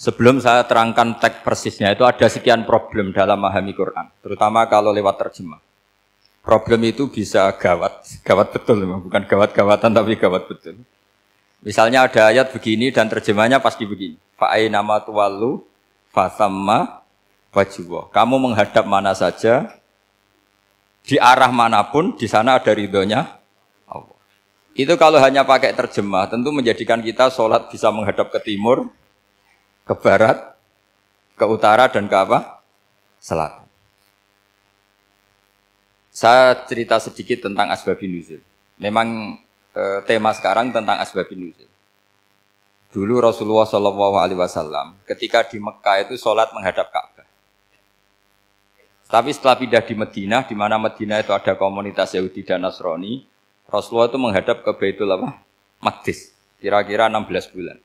Sebelum saya terangkan teks persisnya itu ada sekian problem dalam memahami Quran, terutama kalau lewat terjemah. Problem itu bisa gawat, gawat betul, bukan gawat-gawatan tapi gawat betul. Misalnya ada ayat begini dan terjemahnya pasti begini. Fa'ai nama tuwalu fasamma wajwa. Kamu menghadap mana saja, di arah manapun, di sana ada ridhonya Itu kalau hanya pakai terjemah, tentu menjadikan kita sholat bisa menghadap ke timur, ke barat, ke utara dan ke apa? Selatan. Saya cerita sedikit tentang asbabun nuzul. Memang e, tema sekarang tentang asbabun nuzul. Dulu Rasulullah saw. ketika di Mekah itu sholat menghadap Ka'bah. Tapi setelah pindah di Madinah, di mana Madinah itu ada komunitas Yahudi dan Nasrani, Rasulullah itu menghadap ke Baitul apa? Maqdis. Kira-kira 16 bulan.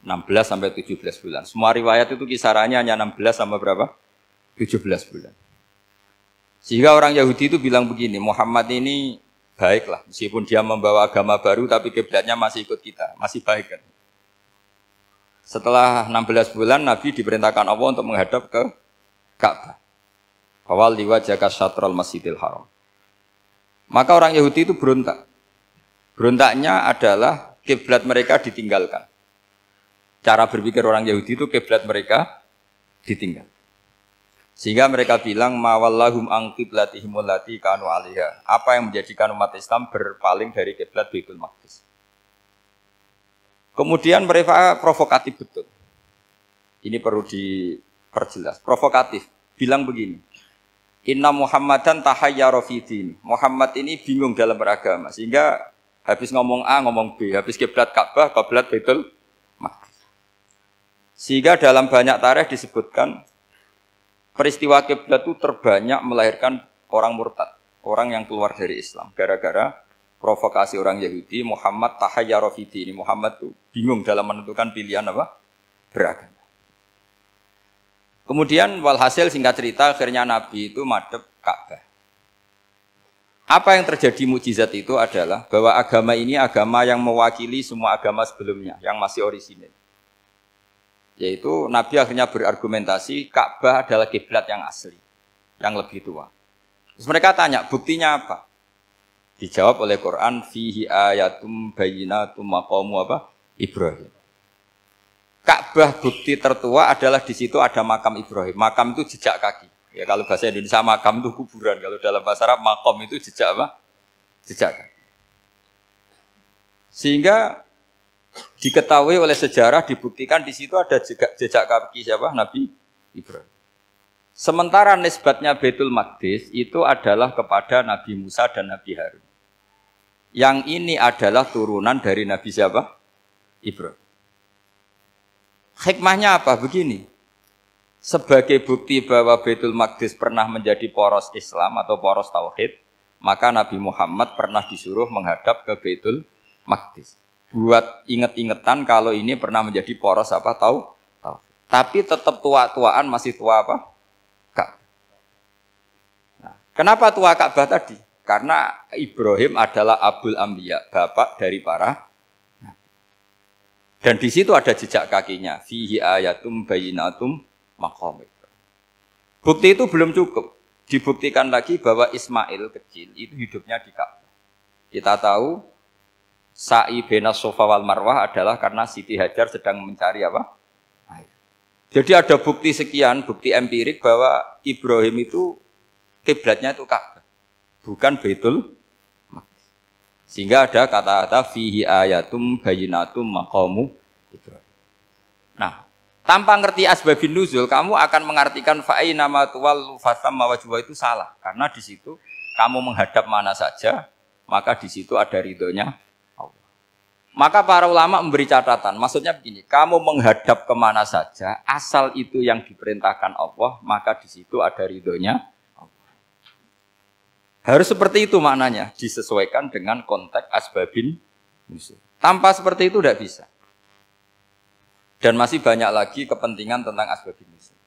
16 sampai 17 bulan. Semua riwayat itu kisarannya hanya 16 sampai berapa? 17 bulan. Sehingga orang Yahudi itu bilang begini, Muhammad ini baiklah, meskipun dia membawa agama baru tapi kiblatnya masih ikut kita, masih baik kan. Setelah 16 bulan Nabi diperintahkan Allah untuk menghadap ke Ka'bah. Awal wajah syatral masjidil haram. Maka orang Yahudi itu berontak. Berontaknya adalah kiblat mereka ditinggalkan cara berpikir orang Yahudi itu kiblat mereka ditinggal. Sehingga mereka bilang mawallahum ang qiblatihim allati kanu alaiha. Apa yang menjadikan umat Islam berpaling dari kiblat Baitul Maqdis? Kemudian mereka provokatif betul. Ini perlu diperjelas. Provokatif. Bilang begini. Inna Muhammadan tahayya rafidin. Muhammad ini bingung dalam beragama. Sehingga habis ngomong A, ngomong B. Habis kiblat Ka'bah, kiblat Baitul sehingga dalam banyak tarikh disebutkan peristiwa kiblat itu terbanyak melahirkan orang murtad, orang yang keluar dari Islam gara-gara provokasi orang Yahudi Muhammad tahayyara ini Muhammad tuh bingung dalam menentukan pilihan apa beragama. Kemudian walhasil singkat cerita akhirnya Nabi itu madep Ka'bah. Apa yang terjadi mukjizat itu adalah bahwa agama ini agama yang mewakili semua agama sebelumnya yang masih orisinil. Yaitu Nabi akhirnya berargumentasi Ka'bah adalah kiblat yang asli, yang lebih tua. Terus mereka tanya, buktinya apa? Dijawab oleh Quran, fihi ayatum bayinatum maqamu apa? Ibrahim. Ka'bah bukti tertua adalah di situ ada makam Ibrahim. Makam itu jejak kaki. Ya kalau bahasa Indonesia makam itu kuburan. Kalau dalam bahasa Arab makom itu jejak apa? Jejak kaki. Sehingga diketahui oleh sejarah dibuktikan di situ ada jejak, jejak kaki siapa Nabi Ibrahim. Sementara nisbatnya Betul Maqdis itu adalah kepada Nabi Musa dan Nabi Harun. Yang ini adalah turunan dari Nabi siapa? Ibrahim. Hikmahnya apa? Begini. Sebagai bukti bahwa Betul Maqdis pernah menjadi poros Islam atau poros Tauhid, maka Nabi Muhammad pernah disuruh menghadap ke Betul Maqdis buat inget-ingetan kalau ini pernah menjadi poros apa tahu tahu tapi tetap tua-tuaan masih tua apa kak nah, kenapa tua Ka'bah tadi karena Ibrahim adalah Abul Ambiya bapak dari para dan di situ ada jejak kakinya fihi ayatum bayinatum makom bukti itu belum cukup dibuktikan lagi bahwa Ismail kecil itu hidupnya di Ka'bah kita tahu sa'i benas sofa wal marwah adalah karena Siti Hajar sedang mencari apa? Air. Jadi ada bukti sekian, bukti empirik bahwa Ibrahim itu kiblatnya itu Ka'bah, bukan Baitul Sehingga ada kata-kata fihi ayatum bayinatum maqamu Ibrahim. Nah, tanpa ngerti asbabin nuzul, kamu akan mengartikan fa'i nama tuwal fasam mawajwa itu salah. Karena di situ kamu menghadap mana saja, maka di situ ada ridhonya maka para ulama memberi catatan, maksudnya begini, kamu menghadap kemana saja, asal itu yang diperintahkan Allah, maka di situ ada ridhonya Harus seperti itu maknanya, disesuaikan dengan konteks asbabin musuh. Tanpa seperti itu tidak bisa. Dan masih banyak lagi kepentingan tentang asbabin musuh.